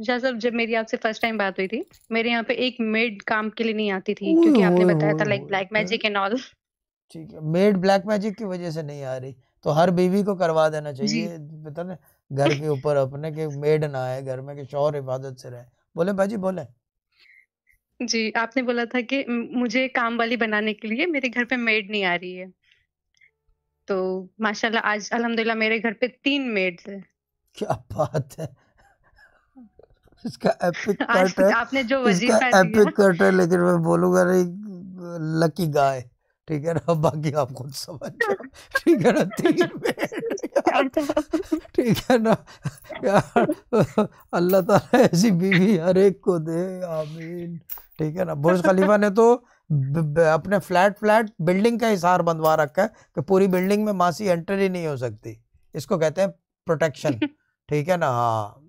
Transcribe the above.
जैसा जब मेरी आपसे फर्स्ट टाइम बात हुई थी मेरे यहाँ पे एक मेड काम के लिए नहीं आती थी क्योंकि आपने बताया था like black magic and all ठीक है मेड ब्लैक मैजिक की वजह से नहीं आ रही तो हर बीवी को करवा देना चाहिए पता ना घर के ऊपर अपने के मेड ना आए घर में के शौहर हिफाजत से रहे बोले भाजी बोले जी आपने बोला था कि मुझे काम वाली बनाने के लिए मेरे घर पे मेड नहीं आ रही है तो माशाल्लाह आज अल्हम्दुलिल्लाह मेरे घर पे तीन मेड्स है क्या बात है इसका एपिक कट है आपने जो इसका एपिक कट है लेकिन मैं बोलूंगा नहीं लकी गाय ठीक है ना बाकी आप खुद समझ ठीक है ना तीन ठीक है ना यार अल्लाह ताला ऐसी बीवी हर एक को दे आमीन ठीक है ना बुर्ज खलीफा ने तो अपने फ्लैट फ्लैट बिल्डिंग का हिसार बंधवा रखा है कि पूरी बिल्डिंग में मासी एंटर ही नहीं हो सकती इसको कहते हैं प्रोटेक्शन ठीक है ना हाँ